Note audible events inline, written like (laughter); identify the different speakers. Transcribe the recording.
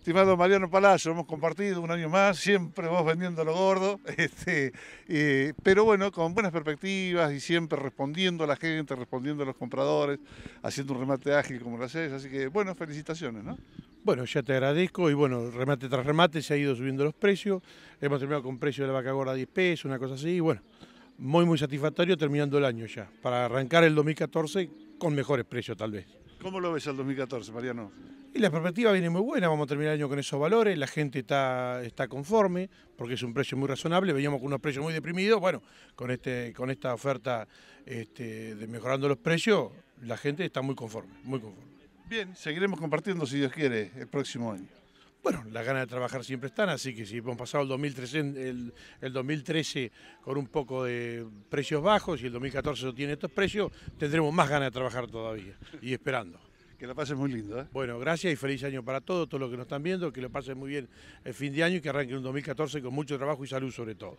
Speaker 1: Estimado Mariano Palacio, hemos compartido un año más, siempre vos vendiendo lo gordo, (laughs) este, eh, pero bueno, con buenas perspectivas y siempre respondiendo a la gente, respondiendo a los compradores, haciendo un remate ágil como lo haces, así que bueno, felicitaciones, ¿no?
Speaker 2: Bueno, ya te agradezco y bueno, remate tras remate se ha ido subiendo los precios, hemos terminado con precio de la vaca gorda a 10 pesos, una cosa así, y bueno, muy muy satisfactorio terminando el año ya, para arrancar el 2014 con mejores precios tal vez. ¿Cómo lo ves el
Speaker 3: 2014, Mariano?
Speaker 2: Y la perspectiva viene muy buena, vamos a terminar el año con esos valores, la gente está, está conforme, porque es un precio muy razonable, veníamos con unos precios muy deprimidos, bueno, con, este, con esta oferta este, de mejorando los precios, la gente está muy conforme, muy conforme. Bien, seguiremos compartiendo, si Dios quiere, el próximo año. Bueno, las ganas de trabajar siempre están, así que si hemos pasado el 2013, el, 2013 con un poco de precios bajos y el 2014 no tiene estos precios, tendremos más ganas de trabajar todavía y esperando. Que lo pasen muy lindo. ¿eh? Bueno, gracias y feliz año para todos, todos los que nos están viendo, que lo pasen muy bien el fin de año y que arranquen un 2014 con mucho trabajo y salud sobre todo.